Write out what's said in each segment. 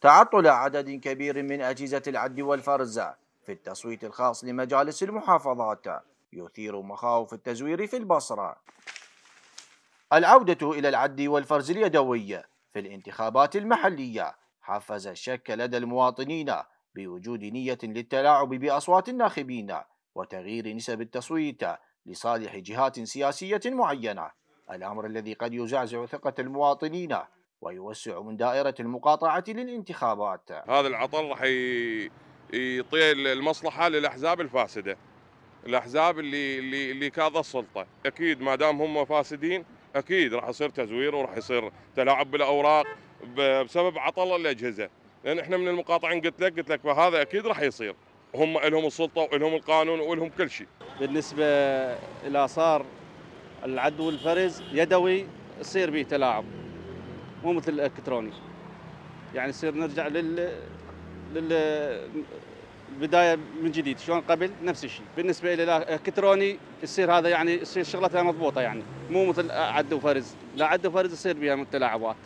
تعطل عدد كبير من أجهزة العد والفرز في التصويت الخاص لمجالس المحافظات يثير مخاوف التزوير في البصرة العودة إلى العد والفرز اليدوي في الانتخابات المحلية حفز الشك لدى المواطنين بوجود نية للتلاعب بأصوات الناخبين وتغيير نسب التصويت لصالح جهات سياسية معينة الأمر الذي قد يزعزع ثقة المواطنين ويوسع من دائرة المقاطعة للانتخابات هذا العطل راح يطيل المصلحة للأحزاب الفاسدة الأحزاب اللي اللي اللي كاظة السلطة أكيد ما دام هم فاسدين أكيد راح يصير تزوير وراح يصير تلاعب بالأوراق بسبب عطل الأجهزة لأن إحنا من المقاطعين قلت لك قلت لك فهذا أكيد راح يصير هم لهم السلطة ولهم القانون ولهم كل شيء بالنسبة إلى صار العدو الفرز يدوي يصير به تلاعب مو مثل الالكتروني يعني يصير نرجع لل للبدايه من جديد شلون قبل نفس الشيء بالنسبه الى الكتروني يصير هذا يعني يصير شغلتها مضبوطه يعني مو مثل عد وفرز لا عد وفرز يصير بها متلاعبات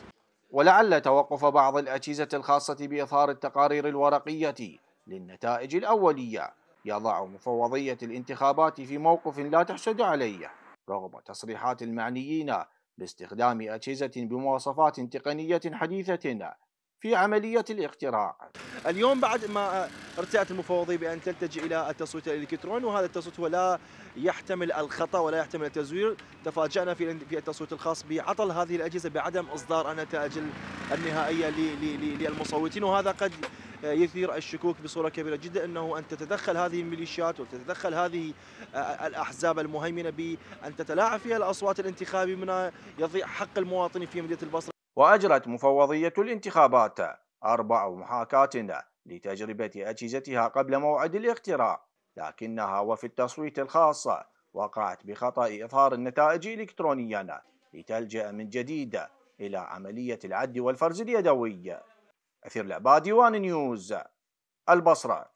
ولعل توقف بعض الاجهزه الخاصه باظهار التقارير الورقيه للنتائج الاوليه يضع مفوضيه الانتخابات في موقف لا تحسد عليه رغم تصريحات المعنيين باستخدام أجهزة بمواصفات تقنية حديثة في عملية الاختراع اليوم بعد ما ارتأت المفوضية بأن تلتجئ إلى التصويت الإلكتروني وهذا التصويت هو لا يحتمل الخطأ ولا يحتمل التزوير تفاجأنا في في التصويت الخاص بعطل هذه الأجهزة بعدم إصدار النتائج النهائية للمصوتين وهذا قد آه، يثير الشكوك بصوره كبيره جدا انه ان تتدخل هذه الميليشيات وتتدخل هذه آه، آه، الاحزاب المهيمنه بان تتلاعب فيها الاصوات الانتخابيه من يضيع حق المواطنين في مدينه البصره. واجرت مفوضيه الانتخابات اربع محاكات لتجربه اجهزتها قبل موعد الاقتراع لكنها وفي التصويت الخاص وقعت بخطا اظهار النتائج الكترونيا لتلجا من جديد الى عمليه العد والفرز اليدوي أثير العبادي وان نيوز البصرة